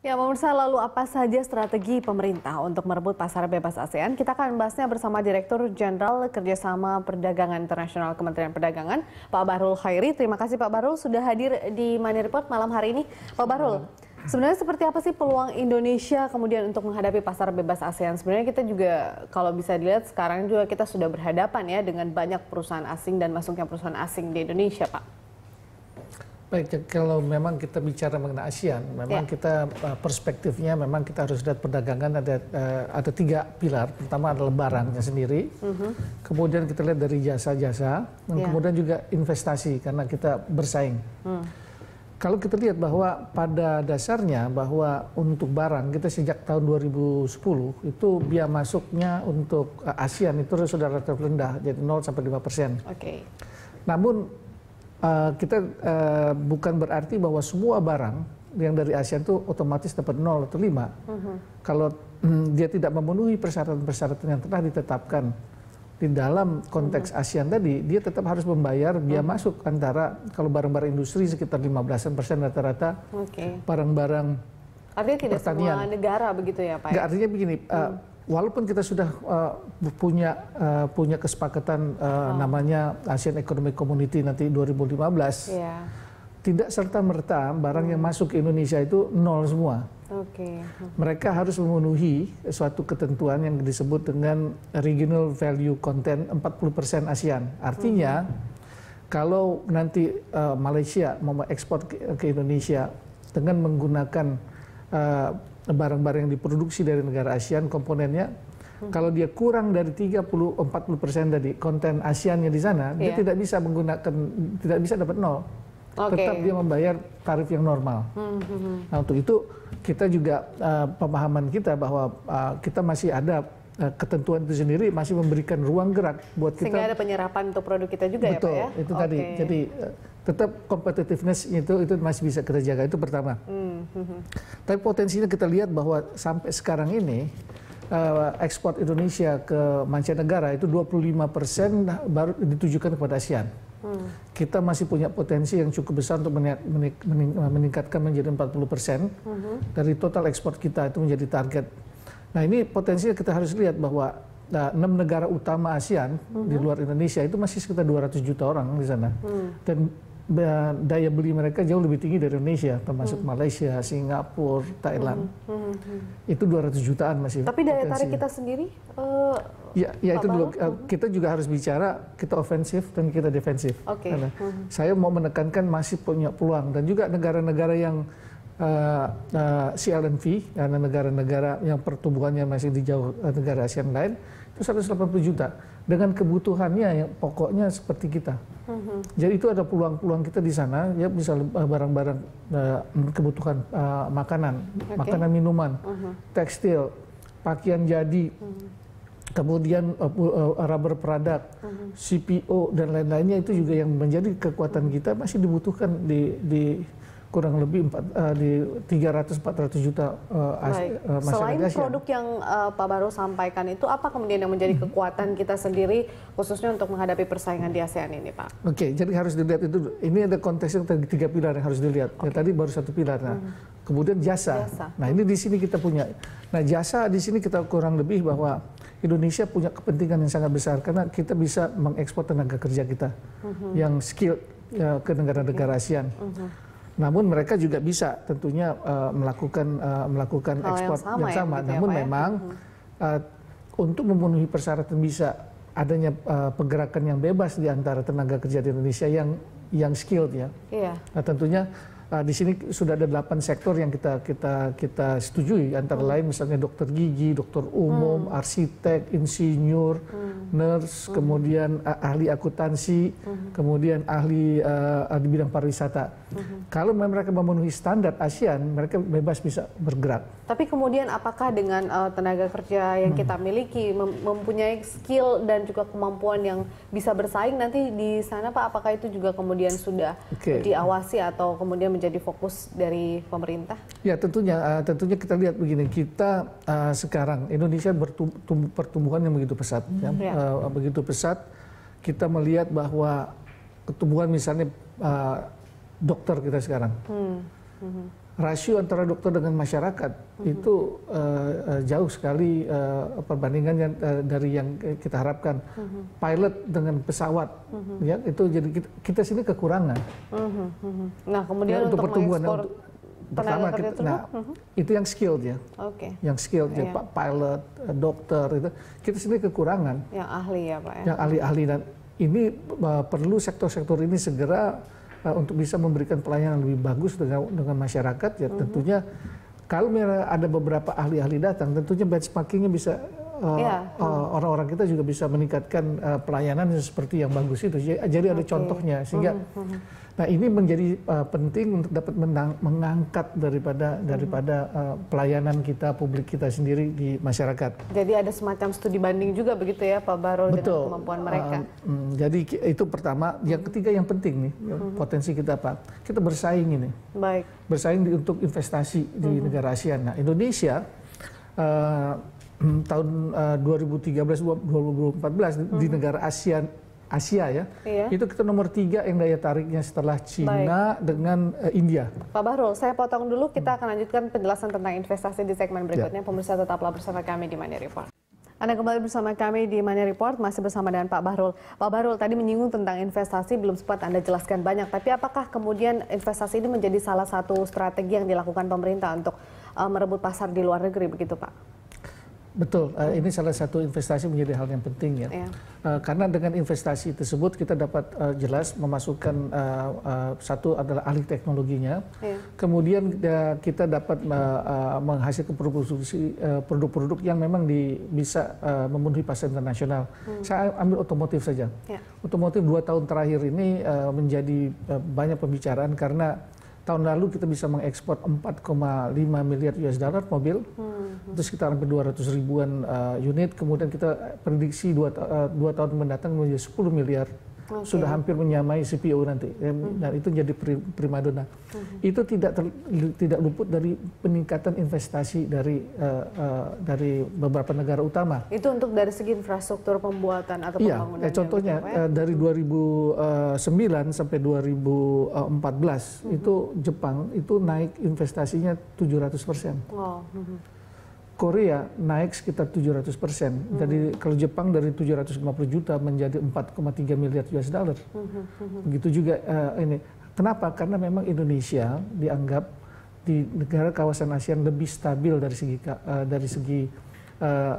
Ya, pemirsa, lalu apa saja strategi pemerintah untuk merebut pasar bebas ASEAN? Kita akan membahasnya bersama Direktur Jenderal Kerjasama Perdagangan Internasional Kementerian Perdagangan, Pak Barul Khairi. Terima kasih Pak Barul, sudah hadir di Money Report malam hari ini. Pak Barul, sebenarnya seperti apa sih peluang Indonesia kemudian untuk menghadapi pasar bebas ASEAN? Sebenarnya kita juga kalau bisa dilihat sekarang juga kita sudah berhadapan ya dengan banyak perusahaan asing dan masuknya perusahaan asing di Indonesia, Pak. Baik, kalau memang kita bicara mengenai ASEAN, memang ya. kita eh, perspektifnya memang kita harus lihat perdagangan ada eh, ada tiga pilar. Pertama adalah barangnya sendiri, uh-huh. kemudian kita lihat dari jasa-jasa, dan ya. kemudian juga investasi karena kita bersaing. Uh. Kalau kita lihat bahwa pada dasarnya bahwa untuk barang kita sejak tahun 2010 itu biaya masuknya untuk eh, ASEAN itu sudah relatif rendah, jadi 0 sampai 5 persen. Okay. Namun Eh, kita uh, bukan berarti bahwa semua barang yang dari ASEAN itu otomatis dapat 0 atau 5. Mm mm-hmm. -hmm. Kalau mm, dia tidak memenuhi persyaratan-persyaratan yang telah ditetapkan di dalam konteks mm-hmm. ASEAN tadi, dia tetap harus membayar biaya mm-hmm. masuk antara kalau barang-barang industri sekitar 15-an persen rata-rata. Barang-barang okay. Barang Artinya tidak pertanian. semua negara begitu ya Pak? Enggak, ya? artinya begini, eh, mm walaupun kita sudah uh, punya uh, punya kesepakatan uh, oh. namanya ASEAN Economic Community nanti 2015, yeah. tidak serta merta barang hmm. yang masuk ke Indonesia itu nol semua. Okay. Mereka harus memenuhi suatu ketentuan yang disebut dengan regional value content 40% ASEAN. Artinya, hmm. kalau nanti uh, Malaysia mau ekspor ke, ke Indonesia dengan menggunakan uh, barang-barang yang diproduksi dari negara ASEAN komponennya hmm. kalau dia kurang dari 30 40 persen dari konten asean Asia-nya di sana yeah. dia iya. tidak bisa menggunakan tidak bisa dapat nol okay. tetap dia membayar tarif yang normal hmm, hmm. hmm. nah untuk itu kita juga uh, pemahaman kita bahwa uh, kita masih ada uh, ketentuan itu sendiri masih memberikan ruang gerak buat kita. Sehingga ada penyerapan untuk produk kita juga Betul, ya Pak ya? itu okay. tadi. Jadi uh, tetap competitiveness itu itu masih bisa kita jaga itu pertama. Mm -hmm. Tapi potensinya kita lihat bahwa sampai sekarang ini uh, ekspor Indonesia ke mancanegara itu 25 persen baru ditujukan kepada ASEAN. Mm. Kita masih punya potensi yang cukup besar untuk meningkatkan menjadi 40 persen hmm. dari total ekspor kita itu menjadi target. Nah ini potensinya kita harus lihat bahwa Nah, enam negara utama ASEAN mm -hmm. di mm-hmm. luar Indonesia itu masih sekitar 200 juta orang di sana. Mm. Dan daya beli mereka jauh lebih tinggi dari Indonesia, termasuk hmm. Malaysia, Singapura, Thailand. Hmm. Hmm. Hmm. hmm. Itu 200 jutaan masih. Tapi daya potensi. tarik kita sendiri? Uh, ya, ya itu dulu. Eh, hmm. kita juga harus bicara kita ofensif dan kita defensif. Okay. hmm. saya mau menekankan masih punya peluang dan juga negara-negara yang uh, uh, CLNV, negara-negara yang pertumbuhannya masih di jauh eh, negara ASEAN lain itu 180 juta dengan kebutuhannya yang pokoknya seperti kita. Mm-hmm. Jadi itu ada peluang-peluang kita di sana ya bisa eh, barang-barang eh, kebutuhan eh, makanan, okay. makanan minuman, mm-hmm. tekstil, pakaian jadi, mm-hmm. kemudian uh, rubber product, uh-huh. Mm-hmm. CPO dan lain-lainnya itu juga yang menjadi kekuatan kita masih dibutuhkan di di kurang lebih 4, uh, eh, di 300-400 juta uh, Baik. uh, masyarakat Selain Asia. produk yang uh, Pak Baru sampaikan itu, apa kemudian yang menjadi hmm. kekuatan kita sendiri khususnya untuk menghadapi persaingan di ASEAN ini Pak? Oke, okay, jadi harus dilihat itu, ini ada konteks yang tiga pilar yang harus dilihat. Okay. Ya, tadi baru satu pilar, nah hmm. kemudian jasa. jasa. Nah ini di sini kita punya. Nah jasa di sini kita kurang lebih bahwa Indonesia punya kepentingan yang sangat besar karena kita bisa mengekspor tenaga kerja kita hmm. yang skill uh, ya, ke negara-negara ya. ASEAN. Hmm. Namun mereka juga bisa tentunya uh, melakukan uh, melakukan Hal ekspor yang sama. Yang ya sama. Ya, Namun ya, memang ya? uh, untuk memenuhi persyaratan bisa adanya uh, pergerakan yang bebas di antara tenaga kerja di Indonesia yang yang skilled ya. Iya. Nah tentunya Nah, di sini sudah ada delapan sektor yang kita kita kita setujui antara hmm. lain misalnya dokter gigi, dokter umum, hmm. arsitek, insinyur, hmm. nurse, hmm. kemudian eh, ahli akuntansi, hmm. kemudian ahli uh, di bidang pariwisata. Hmm. Kalau mereka memenuhi standar ASEAN, mereka bebas bisa bergerak. Tapi kemudian apakah dengan uh, tenaga kerja yang hmm. kita miliki mem mempunyai skill dan juga kemampuan yang bisa bersaing nanti di sana Pak apakah itu juga kemudian sudah okay. diawasi atau kemudian menjadi fokus dari pemerintah? Ya tentunya, uh, tentunya kita lihat begini, kita uh, sekarang Indonesia pertumbuhan yang begitu pesat, ya. hmm, ya. Ya. Uh, begitu pesat. Kita melihat bahwa pertumbuhan misalnya uh, dokter kita sekarang. Hmm. hmm, hmm rasio antara dokter dengan masyarakat mm-hmm. itu uh, jauh sekali uh, eh, perbandingannya uh, dari yang kita harapkan. Mm-hmm. Pilot dengan pesawat, mm-hmm. ya itu jadi kita, kita sini kekurangan. Mm-hmm. Nah kemudian ya, untuk, untuk pertumbuhan untuk, pertama kita, nah mm-hmm. itu yang skilled ya, okay. yang skilled ya iya. pak pilot, dokter itu kita sini kekurangan. Yang ahli ya pak ya. Yang ahli-ahli dan ini uh, perlu sektor-sektor ini segera uh, untuk bisa memberikan pelayanan lebih bagus dengan dengan masyarakat ya mm -hmm. tentunya kalau ada beberapa ahli-ahli datang tentunya benchmarkingnya bisa Eh, iya. eh, orang-orang uh, uh, kita juga bisa meningkatkan uh, pelayanan seperti yang bagus itu. Jadi, okay. ada contohnya sehingga mm -hmm. nah ini menjadi uh, penting untuk dapat menang, mengangkat daripada mm -hmm. daripada uh, pelayanan kita publik kita sendiri di masyarakat. Jadi ada semacam studi banding juga begitu ya Pak Barol Betul. dengan kemampuan mereka. Uh, mm, jadi itu pertama, yang ketiga yang penting nih mm -hmm. potensi kita Pak. Kita bersaing ini. Baik. Bersaing di, untuk investasi di mm -hmm. negara ASEAN. Nah, Indonesia uh, Hmm, tahun uh, 2013 2014 hmm. di negara Asia Asia ya. Iya. Itu kita nomor tiga yang daya tariknya setelah Cina dengan uh, India. Pak Bahrul, saya potong dulu. Kita hmm. akan lanjutkan penjelasan tentang investasi di segmen ya. berikutnya. Ya. Pemirsa tetaplah bersama kami di Money Report. Anda kembali bersama kami di Money Report, masih bersama dengan Pak Bahrul. Pak Bahrul, tadi menyinggung tentang investasi, belum sempat Anda jelaskan banyak. Tapi apakah kemudian investasi ini menjadi salah satu strategi yang dilakukan pemerintah untuk uh, merebut pasar di luar negeri begitu Pak? Betul, uh, ini salah satu investasi menjadi hal yang penting ya. Yeah. Iya. Uh, karena dengan investasi tersebut kita dapat uh, jelas memasukkan uh, uh, satu adalah ahli teknologinya, yeah. kemudian uh, kita dapat uh, uh, menghasilkan produksi produk-produk uh, yang memang di, bisa uh, memenuhi pasar internasional. Hmm. Saya ambil otomotif saja. Yeah. Otomotif dua tahun terakhir ini uh, menjadi uh, banyak pembicaraan karena tahun lalu kita bisa mengekspor 4,5 miliar US dollar mobil, hmm. itu sekitar hampir 200 ribuan uh, unit. Kemudian kita prediksi dua, uh, dua tahun mendatang menjadi 10 miliar okay. sudah hampir menyamai CPO nanti ya, hmm. dan itu jadi primadona. Hmm. Itu tidak ter, tidak luput dari peningkatan investasi dari uh, uh, dari beberapa negara utama. Itu untuk dari segi infrastruktur pembuatan atau iya, ya, pembangunan. Eh, contohnya ya? dari 2009 eh, sampai 2014 hmm. itu Jepang itu naik investasinya 700 persen. Wow. Hmm. Korea naik sekitar 700 persen. Mm -hmm. Dari kalau Jepang dari 750 juta menjadi 4,3 miliar US dollar. Mm -hmm. Begitu juga uh, ini. Kenapa? Karena memang Indonesia dianggap di negara kawasan ASEAN lebih stabil dari segi uh, dari segi uh,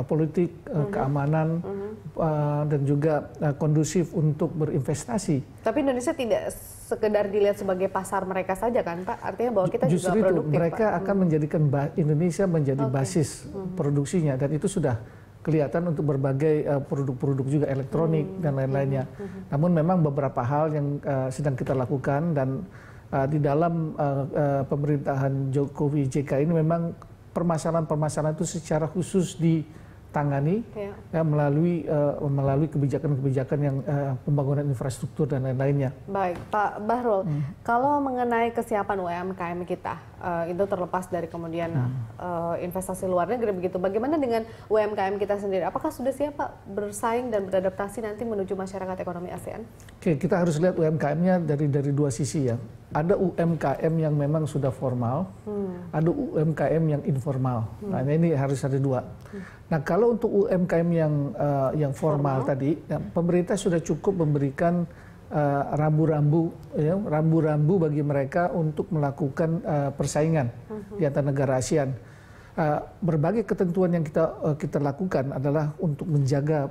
uh, politik, uh, -huh. Mhm. keamanan, -huh. Mhm. uh, dan juga uh, kondusif untuk berinvestasi. Tapi Indonesia tidak sekedar dilihat sebagai pasar mereka saja kan Pak? Artinya bahwa kita Justru juga produktif. itu, mereka Pak. Mhm. akan menjadikan Indonesia menjadi okay. basis -hmm. produksinya dan itu sudah kelihatan untuk berbagai produk-produk uh, juga elektronik hmm. dan lain-lainnya. Hmm. Namun memang beberapa hal yang uh, sedang kita lakukan dan uh, di dalam uh, uh, pemerintahan Jokowi JK ini memang permasalahan-permasalahan itu secara khusus ditangani ya. Ya, melalui uh, melalui kebijakan-kebijakan yang uh, pembangunan infrastruktur dan lain-lainnya. Baik, Pak Bahrul, hmm. kalau mengenai kesiapan UMKM kita uh, itu terlepas dari kemudian hmm. uh, investasi luar negeri begitu. Bagaimana dengan UMKM kita sendiri? Apakah sudah siap Pak bersaing dan beradaptasi nanti menuju masyarakat ekonomi ASEAN? Oke, kita harus lihat UMKM-nya dari dari dua sisi ya ada UMKM yang memang sudah formal, hmm. ada UMKM yang informal. Hmm. Nah ini harus ada dua. Hmm. Nah kalau untuk UMKM yang uh, yang formal, formal tadi, ya, pemerintah sudah cukup memberikan eh, rambu-rambu uh, ya, rambu-rambu bagi mereka untuk melakukan uh, persaingan hmm. di antara negara ASEAN. Uh, berbagai ketentuan yang kita uh, kita lakukan adalah untuk menjaga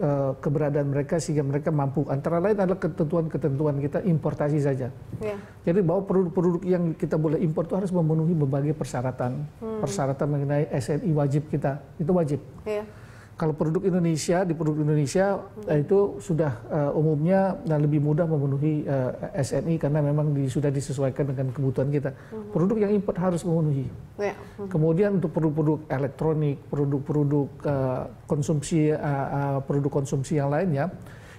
Eh, keberadaan mereka sehingga mereka mampu. Antara lain adalah ketentuan-ketentuan kita importasi saja. Ya. Jadi bahwa produk-produk yang kita boleh impor itu harus memenuhi berbagai persyaratan. Hmm. Persyaratan mengenai SNI wajib kita itu wajib. Ya kalau produk Indonesia di produk Indonesia eh, itu sudah uh, umumnya dan lebih mudah memenuhi uh, eh, SNI karena memang di, sudah disesuaikan dengan kebutuhan kita. Hmm. Produk yang import harus memenuhi. Oh, ya. Hmm. Kemudian untuk produk-produk elektronik, produk-produk uh, konsumsi, uh, uh, produk konsumsi yang lainnya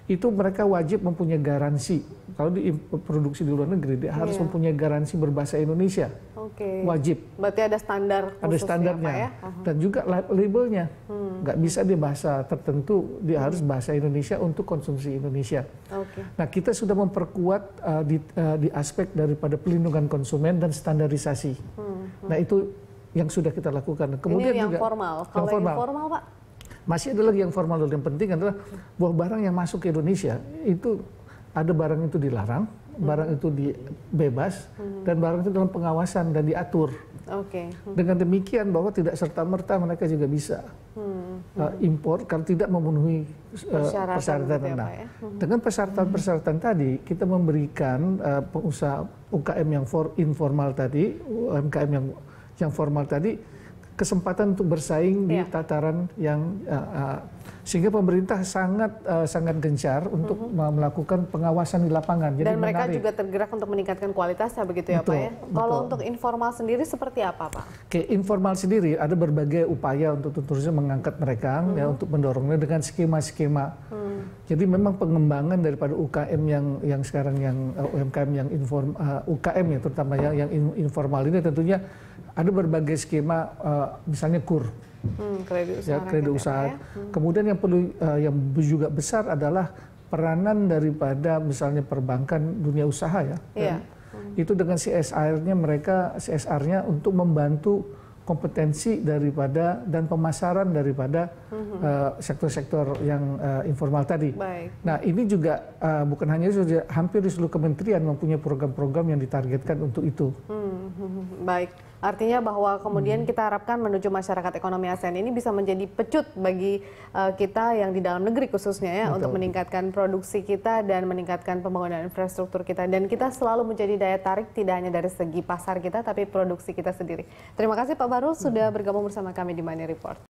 itu mereka wajib mempunyai garansi. Kalau diproduksi di luar negeri dia harus iya. mempunyai garansi berbahasa Indonesia. Okay. Wajib. Berarti ada standar Ada standarnya. Ya? Uh -huh. Dan juga labelnya. Hmm. Nggak bisa di bahasa tertentu, dia hmm. harus bahasa Indonesia untuk konsumsi Indonesia. Okay. Nah, kita sudah memperkuat uh, di, uh, di aspek daripada pelindungan konsumen dan standarisasi. Hmm. Hmm. Nah, itu yang sudah kita lakukan. Kemudian Ini yang juga, formal. Kalau yang formal Pak? Masih ada lagi yang formal dan yang penting adalah bahwa barang yang masuk ke Indonesia itu ada barang itu dilarang, hmm. barang itu dibebas hmm. dan barang itu dalam pengawasan dan diatur. Oke. Okay. Hmm. Dengan demikian bahwa tidak serta merta mereka juga bisa hmm. Hmm. Uh, impor karena tidak memenuhi uh, persyaratan. Nah, ya? hmm. dengan persyaratan-persyaratan tadi kita memberikan uh, pengusaha UKM yang for informal tadi, UMKM yang yang formal tadi kesempatan untuk bersaing yeah. di ya. tataran yang uh, uh, sehingga pemerintah sangat uh, sangat gencar untuk mm -hmm. melakukan pengawasan di lapangan. Jadi Dan mereka menarik. juga tergerak untuk meningkatkan kualitasnya begitu ya betul, Pak ya. Betul. Kalau untuk informal sendiri seperti apa Pak? Oke, informal sendiri ada berbagai upaya untuk tentunya mengangkat mereka mm -hmm. ya untuk mendorongnya dengan skema-skema. Hmm. Jadi memang pengembangan daripada UKM yang yang sekarang yang uh, UMKM yang inform uh, UKM ya terutama yang yang informal ini tentunya ada berbagai skema uh, misalnya kur hmm, kredit ya, usaha, ya, kredit usaha. Ya. Hmm. kemudian yang perlu uh, yang juga besar adalah peranan daripada misalnya perbankan dunia usaha ya, yeah. hmm. itu dengan CSR-nya mereka CSR-nya untuk membantu kompetensi daripada dan pemasaran daripada hmm. Eh, sektor-sektor -hmm. uh, yang uh, informal tadi. Baik. Nah ini juga uh, bukan hanya itu, hampir di seluruh kementerian mempunyai program-program yang ditargetkan untuk itu. Mm baik. Artinya bahwa kemudian hmm. kita harapkan menuju masyarakat ekonomi ASEAN ini bisa menjadi pecut bagi uh, kita yang di dalam negeri khususnya ya Betul. untuk meningkatkan produksi kita dan meningkatkan pembangunan infrastruktur kita dan kita selalu menjadi daya tarik tidak hanya dari segi pasar kita tapi produksi kita sendiri. Terima kasih Pak Baru sudah hmm. bergabung bersama kami di Money Report.